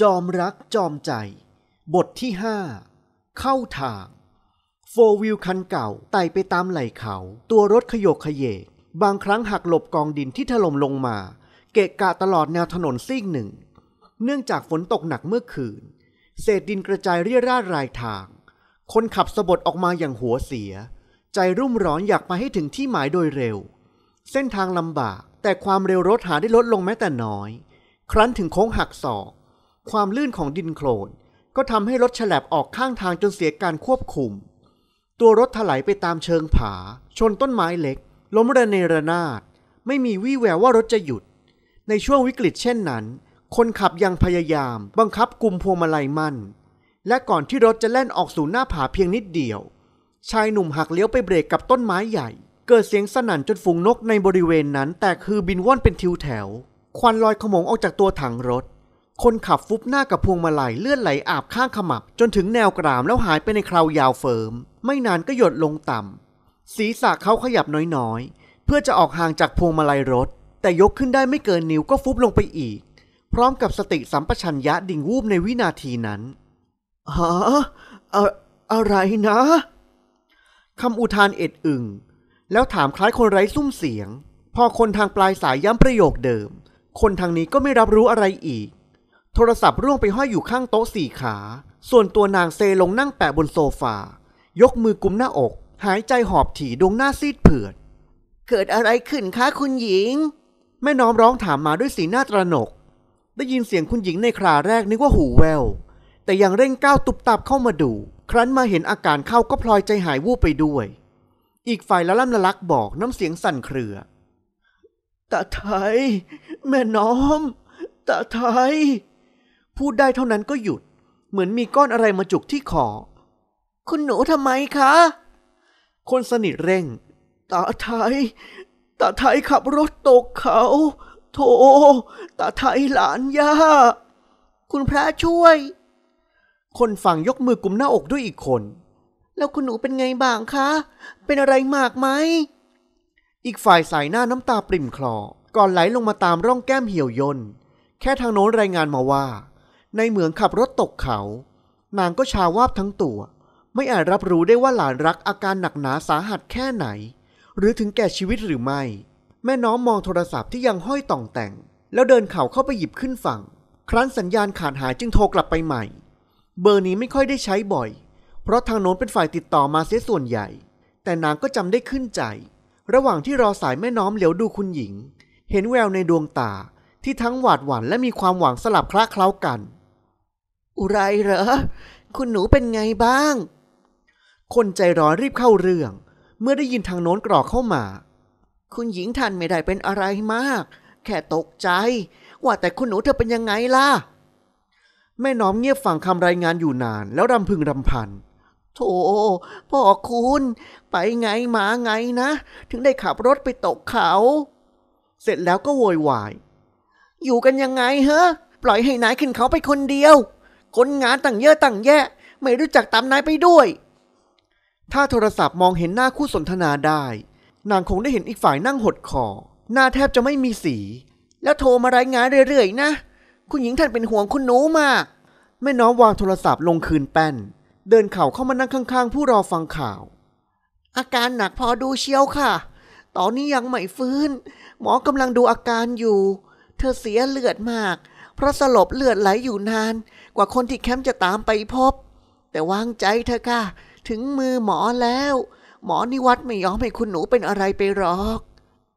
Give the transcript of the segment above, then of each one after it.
จอมรักจอมใจ บทที่ห้าเข้าทางโฟร์วิลคันเก่าไต่ไปตามไหล่เขา ตัวรถขยกขยเยกบางครั้งหักหลบกองดินที่ถล่มลงมา เกะกะตลอดแนวถนนซีกหนึ่ง เนื่องจากฝนตกหนักเมื่อคืน เศษดินกระจายเรี่ยราดรายทาง คนขับสะบัดออกมาอย่างหัวเสีย ใจรุ่มร้อนอยากไปให้ถึงที่หมายโดยเร็ว เส้นทางลำบาก แต่ความเร็วรถหาได้ลดลงแม้แต่น้อย ครั้นถึงโค้งหักศอกความลื่นของดินโคลนก็ทำให้รถฉลับออกข้างทางจนเสียการควบคุม ตัวรถถลายไปตามเชิงผา ชนต้นไม้เล็ก ล้มระเนระนาด ไม่มีวี่แววว่ารถจะหยุด ในช่วงวิกฤต เช่นนั้น คนขับยังพยายาม บังคับกลุ่มพวงมาลัยมั่น และก่อนที่รถจะแล่นออกสู่หน้าผาเพียงนิดเดียว ชายหนุ่มหักเลี้ยวไปเบรกกับต้นไม้ใหญ่ เกิดเสียงสนั่นจนฝูงนกในบริเวณนั้น แตกคือบินว่อนเป็นทิวแถว ควันลอยขโมงออกจากตัวถังรถคนขับฟุบหน้ากับพวงมาลัยเลือดไหลอาบข้างขมับจนถึงแนวกรามแล้วหายไปในคราวยาวเฟิร์มไม่นานก็หยดลงต่ำศีรษะเขาขยับน้อยๆ เพื่อจะออกห่างจากพวงมาลัยรถ แต่ยกขึ้นได้ไม่เกินนิ้วก็ฟุบลงไปอีก พร้อมกับสติสัมปชัญญะดิ่งวูบในวินาทีนั้นฮะอะอะไรนะคำอุทานเอ็ดอึงแล้วถามคล้ายคนไร้ซุ้มเสียง พอคนทางปลายสายย้ำประโยคเดิม คนทางนี้ก็ไม่รับรู้อะไรอีกโทรศัพท์ร่วงไปห้อยอยู่ข้างโต๊ะสี่ขา ส่วนตัวนางเซลงนั่งแปะบนโซฟา ยกมือกุมหน้าอก หายใจหอบถี่ ดวงหน้าซีดเผือด เกิดอะไรขึ้นคะคุณหญิง แม่น้อมร้องถามมาด้วยสีหน้าตระหนก ได้ยินเสียงคุณหญิงในคราแรกนึกว่าหูแววแต่ยังเร่งก้าวตุบตับเข้ามาดู ครั้นมาเห็นอาการเข้าก็พลอยใจหายวูบไปด้วย อีกฝ่ายละล่ำละลักบอกน้ำเสียงสั่นเครือตาไทย แม่น้อมตาไทยพูดได้เท่านั้นก็หยุด เหมือนมีก้อนอะไรมาจุกที่คอคุณหนูทำไมคะคนสนิทเร่ง ตาไทยตาไทยขับรถตกเขาโถตาไทยหลานย่าคุณพระช่วย คนฝั่งยกมือกุมหน้าอกด้วยอีกคน แล้วคุณหนูเป็นไงบ้างคะ เป็นอะไรมากไหมอีกฝ่ายสายหน้าน้ำตาปริ่มคลอก่อนไหลลงมาตามร่องแก้มเหี่ยวยน่นแค่ทางโน้นรายงานมาว่าในเหมืองขับรถตกเขา นางก็ชาวาบทั้งตัว ไม่อาจรับรู้ได้ว่าหลานรักอาการหนักหนาสาหัสแค่ไหน หรือถึงแก่ชีวิตหรือไม่ แม่น้องมองโทรศัพท์ที่ยังห้อยต่องแต่ง แล้วเดินเข่าเข้าไปหยิบขึ้นฝั่ง ครั้นสัญญาณขาดหายจึงโทรกลับไปใหม่ เบอร์นี้ไม่ค่อยได้ใช้บ่อย เพราะทางโน้นเป็นฝ่ายติดต่อมาเสียส่วนใหญ่ แต่นางก็จำได้ขึ้นใจ ระหว่างที่รอสายแม่น้อมเหลียวดูคุณหญิง เห็นแววในดวงตาที่ทั้งหวาดหวั่นและมีความหวังสลับคละเคล้ากันอุไรเหรอ คุณหนูเป็นไงบ้าง คนใจร้อนรีบเข้าเรื่อง เมื่อได้ยินทางโน้นกรอกเข้ามา คุณหญิงท่านไม่ได้เป็นอะไรมาก แค่ตกใจ ว่าแต่คุณหนูเธอเป็นยังไงล่ะ แม่น้อมเงียบฟังคำรายงานอยู่นาน แล้วรำพึงรำพันโถพ่อคุณ ไปไงมาไงนะ ถึงได้ขับรถไปตกเขา เสร็จแล้วก็โวยวาย อยู่กันยังไงเฮ้อปล่อยให้นายขึ้นเขาไปคนเดียวคนงานต่างเยอะต่างแยะ ไม่รู้จักตามนายไปด้วย ถ้าโทรศัพท์มองเห็นหน้าคู่สนทนาได้ นางคงได้เห็นอีกฝ่ายนั่งหดคอหน้าแทบจะไม่มีสี แล้วโทรมารายงานเรื่อยๆนะ คุณหญิงท่านเป็นห่วงคุณหนูมากแม่น้องวางโทรศัพท์ลงคืนแป้น เดินเข่าเข้ามานั่งข้าง ๆ ผู้รอฟังข่าว อาการหนักพอดูเชียวค่ะ ตอนนี้ยังไม่ฟื้น หมอกำลังดูอาการอยู่ เธอเสียเลือดมากเพราะสลบเลือดไหลอยู่นานกว่าคนที่แคมป์จะตามไปพบ แต่วางใจเถอะค่ะถึงมือหมอแล้ว หมอนิวัตไม่ยอมให้คุณหนูเป็นอะไรไปหรอก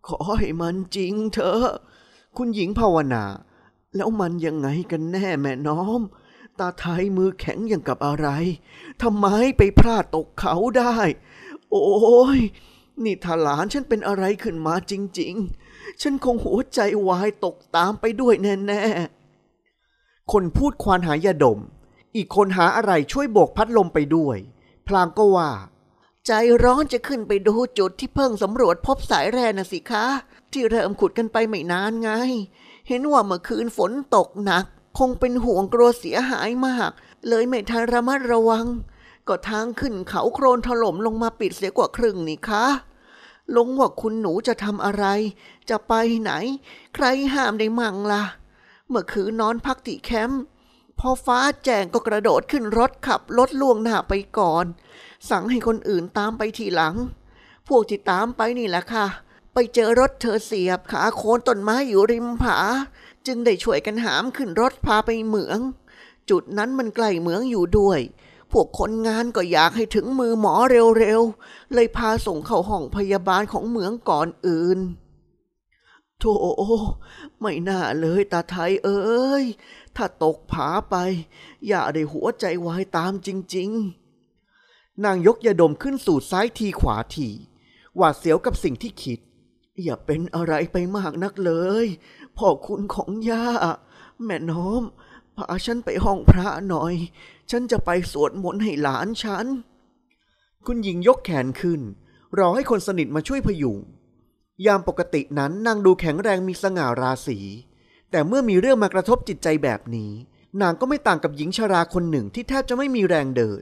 ขอให้มันจริงเถอะคุณหญิงภาวนา แล้วมันยังไงกันแน่แม่น้อม ตาไทยมือแข็งอย่างกับอะไรทำไมไปพลาดตกเขาได้ โอ้ยนี่ทาหลานฉันเป็นอะไรขึ้นมาจริงๆ ฉันคงหัวใจวายตกตามไปด้วยแน่ๆคนพูดควานหายาดม อีกคนหาอะไรช่วยโบกพัดลมไปด้วย พลางก็ว่า ใจร้อนจะขึ้นไปดูจุดที่เพิ่งสำรวจพบสายแร่น่ะสิคะ ที่เริ่มขุดกันไปไม่นานไง เห็นว่าเมื่อคืนฝนตกหนัก คงเป็นห่วงกลัวเสียหายมาก เลยไม่ทันระมัดระวัง ก็ทางขึ้นเขาโครนถล่มลงมาปิดเสียกว่าครึ่งนี่คะลงว่าคุณหนูจะทำอะไร จะไปไหน ใครห้ามได้มั่งละ่ะเมื่อคืนนอนพักที่แคมป์พอฟ้าแจ้งก็กระโดดขึ้นรถขับรถล่วงหน้าไปก่อน สั่งให้คนอื่นตามไปทีหลัง พวกที่ตามไปนี่แหละค่ะ ไปเจอรถเธอเสียบขาโค้นต้นไม้อยู่ริมผา จึงได้ช่วยกันหามขึ้นรถพาไปเหมือง จุดนั้นมันใกล้เหมืองอยู่ด้วย พวกคนงานก็อยากให้ถึงมือหมอเร็วๆ เลยพาส่งเข้าห้องพยาบาลของเหมืองก่อนอื่นโธ่ไม่น่าเลยตาไทยเอ้ย ถ้าตกผาไป อย่าได้หัวใจวายตามจริงๆ นางยกยาดมขึ้นสู่ซ้ายทีขวาที หวาดเสียวกับสิ่งที่คิด อย่าเป็นอะไรไปมากนักเลย พ่อคุณของย่า แม่น้อม พาฉันไปห้องพระหน่อย ฉันจะไปสวดมนต์ให้หลานฉัน คุณหญิงยกแขนขึ้น รอให้คนสนิทมาช่วยพยุงยามปกตินั้นนางดูแข็งแรงมีสง่าราศี แต่เมื่อมีเรื่องมากระทบจิตใจแบบนี้ นางก็ไม่ต่างกับหญิงชราคนหนึ่งที่แทบจะไม่มีแรงเดิน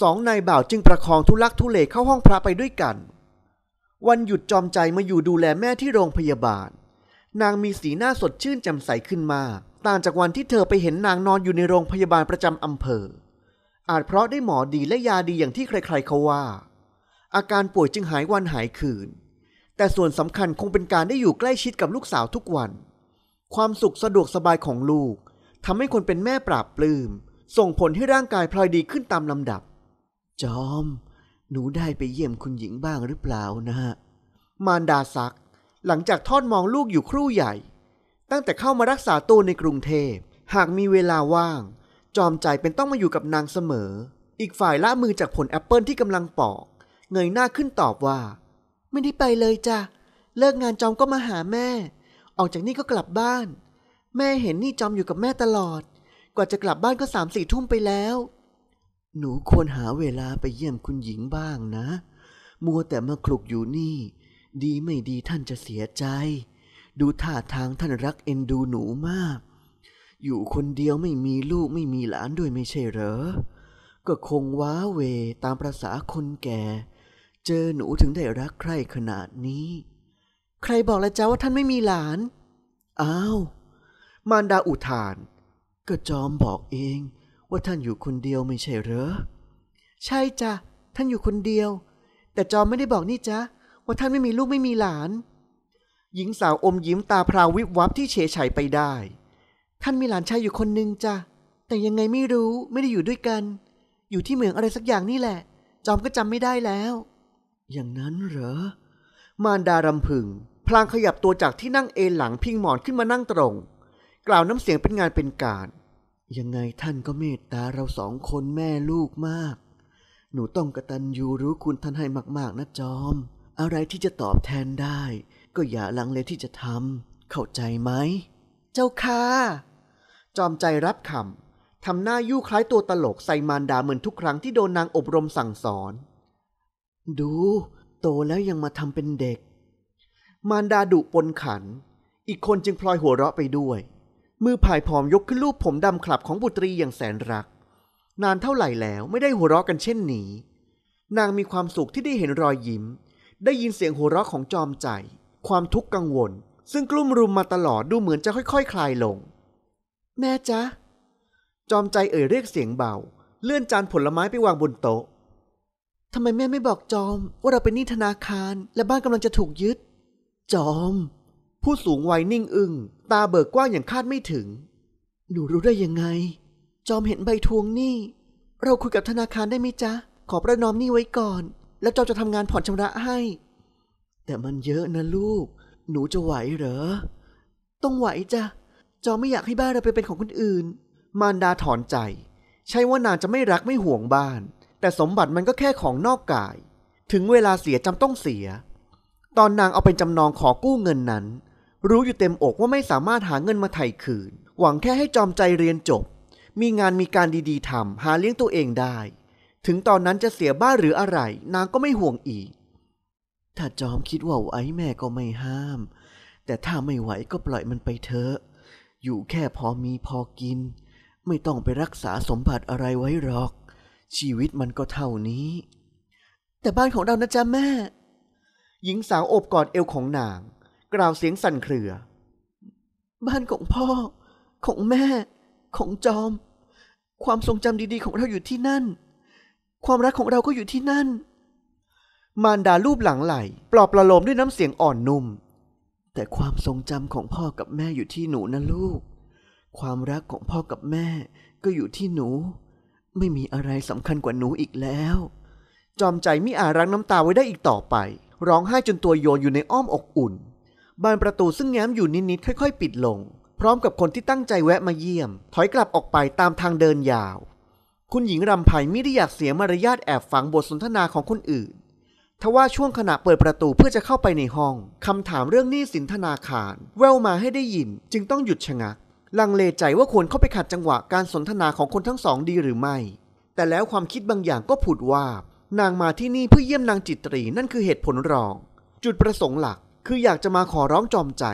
สองนายบ่าวจึงประคองทุลักทุเลเข้าห้องพระไปด้วยกัน วันหยุดจอมใจมาอยู่ดูแลแม่ที่โรงพยาบาล นางมีสีหน้าสดชื่นแจ่มใสขึ้นมาต่างจากวันที่เธอไปเห็นนางนอนอยู่ในโรงพยาบาลประจำอำเภอ อาจเพราะได้หมอดีและยาดีอย่างที่ใครๆเขาว่า อาการป่วยจึงหายวันหายคืนแต่ส่วนสำคัญคงเป็นการได้อยู่ใกล้ชิดกับลูกสาวทุกวัน ความสุขสะดวกสบายของลูกทำให้คนเป็นแม่ปราบปลืม้ม ส่งผลให้ร่างกายพลอยดีขึ้นตามลำดับ จอม หนูได้ไปเยี่ยมคุณหญิงบ้างหรือเปล่านะฮะ มารดาซัก หลังจากทอดมองลูกอยู่ครู่ใหญ่ ตั้งแต่เข้ามารักษาตัวในกรุงเทพ หากมีเวลาว่าง จอมใจเป็นต้องมาอยู่กับนางเสมอ อีกฝ่ายละมือจากผลแอปเปิลที่กำลังปอก เงยหน้าขึ้นตอบว่าไม่ได้ไปเลยจ้ะ เลิกงานจอมก็มาหาแม่ ออกจากนี่ก็กลับบ้าน แม่เห็นนี่จอมอยู่กับแม่ตลอด กว่าจะกลับบ้านก็สามสี่ทุ่มไปแล้ว หนูควรหาเวลาไปเยี่ยมคุณหญิงบ้างนะ มัวแต่มาคลุกอยู่นี่ ดีไม่ดีท่านจะเสียใจ ดูท่าทางท่านรักเอ็นดูหนูมาก อยู่คนเดียวไม่มีลูกไม่มีหลานด้วยไม่ใช่เหรอ ก็คงว้าเวตามประษาคนแก่เจอหนูถึงได้รักใครขนาดนี้ ใครบอกละจ้าว่าท่านไม่มีหลาน อ้าว มารดาอุทานก็จอมบอกเอง ว่าท่านอยู่คนเดียวไม่ใช่เหรอ ใช่จ้ะ ท่านอยู่คนเดียว แต่จอมไม่ได้บอกนี่จ้ะว่าท่านไม่มีลูก ไม่มีหลาน หญิงสาวอมยิ้มตาพราววิบวับที่เฉยเฉยไปได้ ท่านมีหลานชายอยู่คนหนึ่งจ้ะ แต่ยังไงไม่รู้ไม่ได้อยู่ด้วยกัน อยู่ที่เหมืองอะไรสักอย่างนี่แหละ จอมก็จำไม่ได้แล้วอย่างนั้นเหรอ มารดารำพึง พลางขยับตัวจากที่นั่งเอนหลังพิงหมอนขึ้นมานั่งตรง กล่าวน้ำเสียงเป็นงานเป็นการ ยังไงท่านก็เมตตาเราสองคน แม่ลูกมาก หนูต้องกระตันยูรู้คุณท่านให้มากๆ นะจอม อะไรที่จะตอบแทนได้ ก็อย่าลังเลที่จะทำ เข้าใจไหม เจ้าค่ะ จอมใจรับคำทำหน้ายู่คล้ายตัวตลกใส่มารดาเหมือนทุกครั้งที่โดนนางอบรมสั่งสอนดูโตแล้วยังมาทำเป็นเด็ก มารดาดุปนขัน อีกคนจึงพลอยหัวเราะไปด้วย มือผายผอมยกขึ้นรูปผมดำขลับของบุตรีอย่างแสนรัก นานเท่าไหร่แล้วไม่ได้หัวเราะกันเช่นนี้ นางมีความสุขที่ได้เห็นรอยยิ้ม ได้ยินเสียงหัวเราะของจอมใจ ความทุกข์กังวล ซึ่งกลุ่มรุมมาตลอดดูเหมือนจะค่อยๆคคลายลง แม่จ๊ะจอมใจเอ่ยเรียกเสียงเบาเลื่อนจานผลไม้ไปวางบนโต๊ะทำไมแม่ไม่บอกจอมว่าเราเป็นหนี้ธนาคาร และบ้านกำลังจะถูกยึด จอม ผู้สูงวัยนิ่งอึง้งตาเบิกกว้างอย่างคาดไม่ถึง หนูรู้ได้ยังไง จอมเห็นใบทวงหนี้ เราคุยกับธนาคารได้ไหมจ๊ะ ขอประนอมหนี้ไว้ก่อน แล้วจอมจะทำงานผ่อนชำระให้ แต่มันเยอะนะลูก หนูจะไหวเหรอ ต้องไหวจ้ะจอมไม่อยากให้บ้านเราไปเป็นของคนอื่น มารดาถอนใจ ใช่ว่านางจะไม่รักไม่ห่วงบ้านแต่สมบัติมันก็แค่ของนอกกาย ถึงเวลาเสียจำต้องเสีย ตอนนางเอาเป็นจำนองขอกู้เงินนั้น รู้อยู่เต็มอกว่าไม่สามารถหาเงินมาไถ่คืน หวังแค่ให้จอมใจเรียนจบ มีงานมีการดีๆทำหาเลี้ยงตัวเองได้ ถึงตอนนั้นจะเสียบ้านหรืออะไร นางก็ไม่ห่วงอีก ถ้าจอมคิดว่าไอ้แม่ก็ไม่ห้าม แต่ถ้าไม่ไหวก็ปล่อยมันไปเถอะ อยู่แค่พอมีพอกิน ไม่ต้องไปรักษาสมบัติอะไรไว้หรอกชีวิตมันก็เท่านี้ แต่บ้านของเรานะจ๊ะแม่ หญิงสาวโอบกอดเอวของนาง กล่าวเสียงสั่นเครือ บ้านของพ่อ ของแม่ ของจอม ความทรงจำดีๆของเราอยู่ที่นั่น ความรักของเราก็อยู่ที่นั่น มารดาลูบหลังไหล ปลอบประโลมด้วยน้ำเสียงอ่อนนุ่มแต่ความทรงจำของพ่อกับแม่อยู่ที่หนูนะลูก ความรักของพ่อกับแม่ก็อยู่ที่หนูไม่มีอะไรสำคัญกว่าหนูอีกแล้ว จอมใจมิอารั้งน้ำตาไว้ได้อีกต่อไป ร้องไห้จนตัวโยนอยู่ในอ้อมอกอุ่น บานประตูซึ่งแง้มอยู่นิดๆค่อยๆปิดลง พร้อมกับคนที่ตั้งใจแวะมาเยี่ยม ถอยกลับออกไปตามทางเดินยาว คุณหญิงรำไพไม่ได้อยากเสียมารยาทแอบฝังบทสนทนาของคนอื่น ทว่าช่วงขณะเปิดประตูเพื่อจะเข้าไปในห้องคำถามเรื่องหนี้สินธนาคารแววมาให้ได้ยิน จึงต้องหยุดชะงักลังเลใจว่าควรเข้าไปขัดจังหวะการสนทนาของคนทั้งสองดีหรือไม่ แต่แล้วความคิดบางอย่างก็ผุดว่า นางมาที่นี่เพื่อเยี่ยมนางจิตรีนั่นคือเหตุผลรอง จุดประสงค์หลัก คืออยากจะมาขอร้องจอมใจ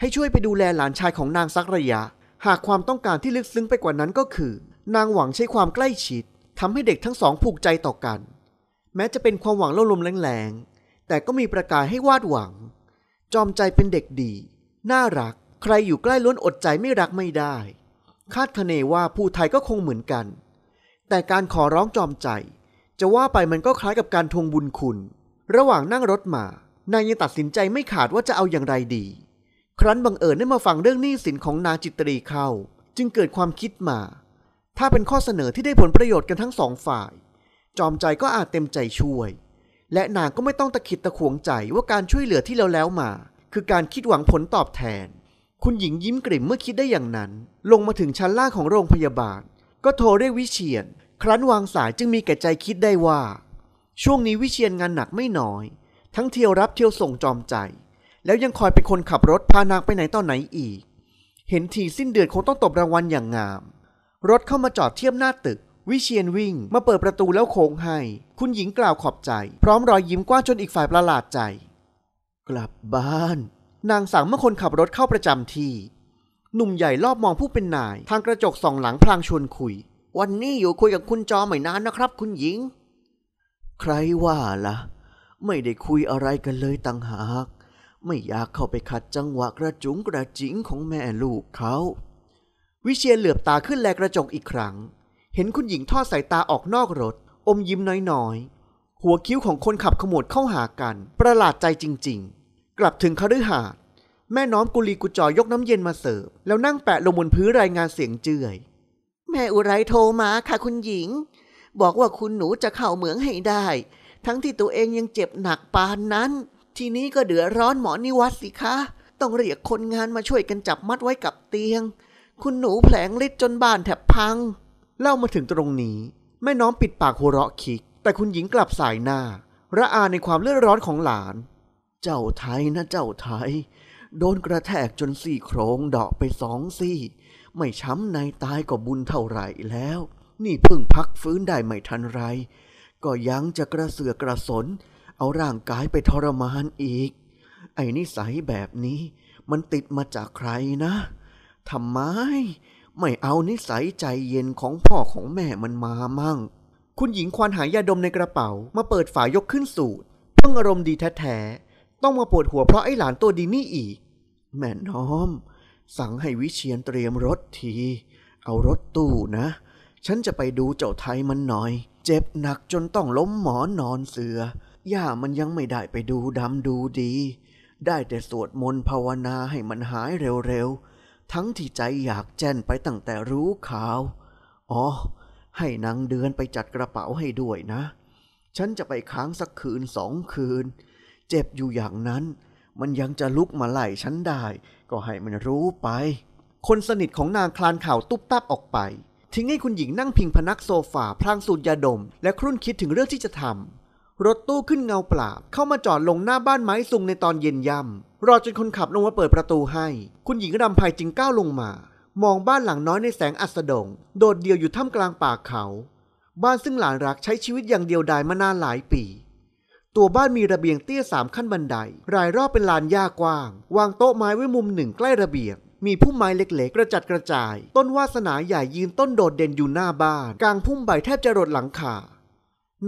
ให้ช่วยไปดูแลหลานชายของนางสักระยะ หากความต้องการที่ลึกซึ้งไปกว่านั้นก็คือ นางหวังใช้ความใกล้ชิด ทำให้เด็กทั้งสองผูกใจต่อกัน แม้จะเป็นความหวังล่ลมแรงๆแต่ก็มีประกายให้วาดหวัง จอมใจเป็นเด็กดี น่ารักใคร อยู่ใกล้ล้วนอดใจไม่รักไม่ได้ คาดคะเนว่าผู้ไทยก็คงเหมือนกัน แต่การขอร้องจอมใจ จะว่าไปมันก็คล้ายกับการทวงบุญคุณ ระหว่างนั่งรถมา นายยังตัดสินใจไม่ขาดว่าจะเอาอย่างไรดี ครั้นบังเอิญได้มาฟังเรื่องหนี้สินของนางจิตรีเข้า จึงเกิดความคิดมา ถ้าเป็นข้อเสนอที่ได้ผลประโยชน์กันทั้งสองฝ่าย จอมใจก็อาจเต็มใจช่วย และนางก็ไม่ต้องตะขิดตะขวงใจ ว่าการช่วยเหลือที่แล้วแล้วมา คือการคิดหวังผลตอบแทนคุณหญิงยิ้มกลิ่มเมื่อคิดได้อย่างนั้น ลงมาถึงชั้นล่างของโรงพยาบาล ก็โทรเรียกวิเชียนครั้นวางสายจึงมีแก่ใจคิดได้ว่า ช่วงนี้วิเชียนงานหนักไม่น้อย ทั้งเที่ยวรับเที่ยวส่งจอมใจ แล้วยังคอยเป็นคนขับรถพานางไปไหนต่อไหนอีก เห็นทีสิ้นเดือนคงต้องตบรางวัลอย่างงาม รถเข้ามาจอดเทียบหน้าตึกวิเชียนวิ่งมาเปิดประตูแล้วโค้งให้ คุณหญิงกล่าวขอบใจ พร้อมรอยยิ้มกว้างจนอีกฝ่ายประหลาดใจ กลับบ้านนางสั่งเมื่อคนขับรถเข้าประจำที่ หนุ่มใหญ่รอบมองผู้เป็นนาย ทางกระจก ส่องหลังพลางชวนคุย วันนี้อยู่คุยกับคุณจอมไม่นานนะครับคุณหญิง ใครว่าละ่ะ ไม่ได้คุยอะไรกันเลยต่างหากไม่อยากเข้าไปขัดจังหวะกระจุงกระจิงของแม่ลูกเขาวิเชียนเหลือบตาขึ้นแลกระจกอีกครั้ง เห็นคุณหญิงทอดสายตาออกนอกรถ อมยิ้มน้อยๆหัวคิ้วของคนขับขมวดเข้าหากันประหลาดใจจริง ๆกลับถึงคฤหาสน์แม่น้อมกุลีกุจอยกน้ำเย็นมาเสิร์ฟแล้วนั่งแปะลงบนพื้นรายงานเสียงเจื่อย แม่อุไรโทรมาค่ะคุณหญิง บอกว่าคุณหนูจะเข้าเหมืองให้ได้ ทั้งที่ตัวเองยังเจ็บหนักปานนั้น ทีนี้ก็เดือดร้อนหมอนิวัตสิคะ ต้องเรียกคนงานมาช่วยกันจับมัดไว้กับเตียง คุณหนูแผลงฤทธิ์จนบ้านแทบพัง เล่ามาถึงตรงนี้แม่น้อมปิดปากหัวเราะคิก แต่คุณหญิงกลับสายหน้า ระอาในความเลือดร้อนของหลานเจ้าไทยนะเจ้าไทย โดนกระแทกจนสี่โครงดอกไปสองสี่ ไม่ช้ำในตายก็บุญเท่าไหร่แล้ว นี่เพิ่งพักฟื้นได้ไม่ทันไร ก็ยังจะกระเสือกกระสน เอาร่างกายไปทรมานอีก ไอ้นิสัยแบบนี้ มันติดมาจากใครนะ ทำไมไม่เอานิสัยใจเย็นของพ่อของแม่มันมามั่ง คุณหญิงควานหายาดมในกระเป๋ามาเปิดฝายกขึ้นสูดเพิ่งอารมณ์ดีแท้้องมาปวดหัวเพราะไอ้หลานตัวดีนี่อีก แม่น้อม สั่งให้วิเชียนเตรียมรถที เอารถตู้นะ ฉันจะไปดูเจ้าไทยมันหน่อย เจ็บหนักจนต้องล้มหมอนนอนเสือ ย่ามันยังไม่ได้ไปดูดำดูดี ได้แต่สวดมนต์ภาวนาให้มันหายเร็วๆ ทั้งที่ใจอยากแจนไปตั้งแต่รู้ข่าว อ๋อ ให้นางเดือนไปจัดกระเป๋าให้ด้วยนะ ฉันจะไปค้างสักคืนสองคืนเจ็บอยู่อย่างนั้น มันยังจะลุกมาไล่ฉันได้ ก็ให้มันรู้ไป คนสนิทของนางคลานข่าวตุ๊บตับออกไป ทิ้งให้คุณหญิงนั่งพิงพนักโซฟาพลางสูดยาดม และครุ่นคิดถึงเรื่องที่จะทำ รถตู้ขึ้นเงาปราบเข้ามาจอดลงหน้าบ้านไม้สุงในตอนเย็นย่ำรอจนคนขับลงมาเปิดประตูให้ คุณหญิงรำไพจึงก้าวลงมา มองบ้านหลังน้อยในแสงอัสดงโดดเดี่ยวอยู่ท่ามกลางป่าเขา บ้านซึ่งหลานรักใช้ชีวิตอย่างเดียวดายมานานหลายปีตัวบ้านมีระเบียงเตี้ยสามขั้นบันได รายรอบเป็นลานหญ้ากว้าง วางโต๊ะไม้ไว้มุมหนึ่งใกล้ระเบียง มีพุ่มไม้เล็กๆ กระจัดกระจาย ต้นวาสนาใหญ่ยืนต้นโดดเด่นอยู่หน้าบ้าน กลางพุ่มใบแทบจะรดหลังคา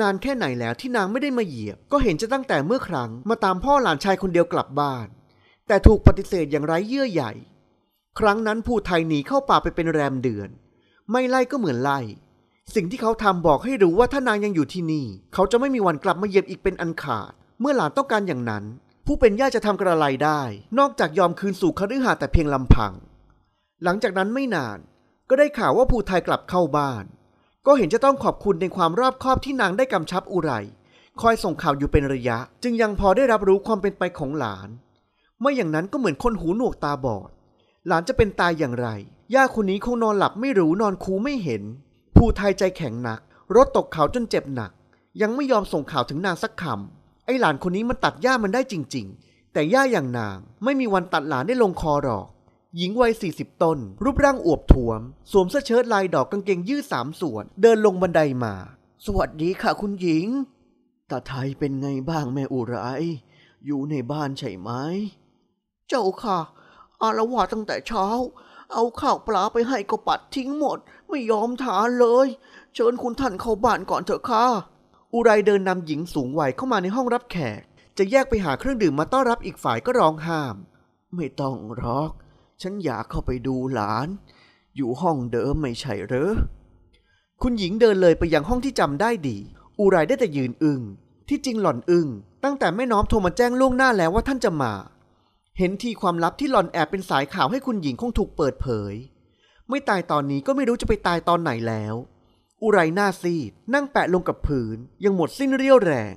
นานแค่ไหนแล้วที่นางไม่ได้มาเหยียบ ก็เห็นจะตั้งแต่เมื่อครั้ง มาตามพ่อหลานชายคนเดียวกลับบ้าน แต่ถูกปฏิเสธอย่างไร้เยื่อใหญ่ครั้งนั้นผู้ไทยหนีเข้าป่าไปเป็นแรมเดือน ไม่ไล่ก็เหมือนไล่สิ่งที่เขาทำบอกให้รู้ว่าถ้านางยังอยู่ที่นี่ เขาจะไม่มีวันกลับมาเยียบอีกเป็นอันขาด เมื่อหลานต้องการอย่างนั้น ผู้เป็นย่าจะทำกระไรได้ นอกจากยอมคืนสู่คฤหาสแต่เพียงลำพัง หลังจากนั้นไม่นาน ก็ได้ข่าวว่าภูไทยกลับเข้าบ้าน ก็เห็นจะต้องขอบคุณในความรอบคอบที่นางได้กำชับอุไรคอยส่งข่าวอยู่เป็นระยะ จึงยังพอได้รับรู้ความเป็นไปของหลาน ไม่อย่างนั้นก็เหมือนคนหูหนวกตาบอด หลานจะเป็นตายอย่างไร ย่าคนนี้คงนอนหลับไม่รู้นอนคูไม่เห็นผู้ไทยใจแข็งหนัก รถตกเขาจนเจ็บหนัก ยังไม่ยอมส่งข่าวถึงนางสักคำไอหลานคนนี้มันตัดหญ้ามันได้จริงๆ แต่หญ้าอย่างนาง ไม่มีวันตัดหลานได้ลงคอหรอก หญิงวัย40 ต้น รูปร่างอวบท้วม สวมเสื้อเชิ้ตลายดอกกางเกงยืดสามส่วน เดินลงบันไดมา สวัสดีค่ะคุณหญิงตาไทยเป็นไงบ้างแม่อุไรอยู่ในบ้านใช่ไหมเจ้าค่ะ อารวาตั้งแต่เช้าเอาข้าวปลาไปให้ก็ปัดทิ้งหมด ไม่ยอมทานเลย เชิญคุณท่านเข้าบ้านก่อนเถอะค่ะอุไรเดินนำหญิงสูงวัยเข้ามาในห้องรับแขก จะแยกไปหาเครื่องดื่มมาต้อนรับอีกฝ่ายก็ร้องห้าม ไม่ต้องรอกฉันอยากเข้าไปดูหลาน อยู่ห้องเดิมไม่ใช่หรือคุณหญิงเดินเลยไปยังห้องที่จำได้ดีอุไรได้แต่ยืนอึง้งที่จริงหล่อนอึง้งตั้งแต่แม่น้อมโทรมาแจ้งล่วงหน้าแล้วว่าท่านจะมาเห็นทีความลับที่หลอนแอบเป็นสายข่าวให้คุณหญิงคงถูกเปิดเผย ไม่ตายตอนนี้ก็ไม่รู้จะไปตายตอนไหนแล้ว อุไรหน้าซีด นั่งแปะลงกับพื้น ยังหมดสิ้นเรี่ยวแรง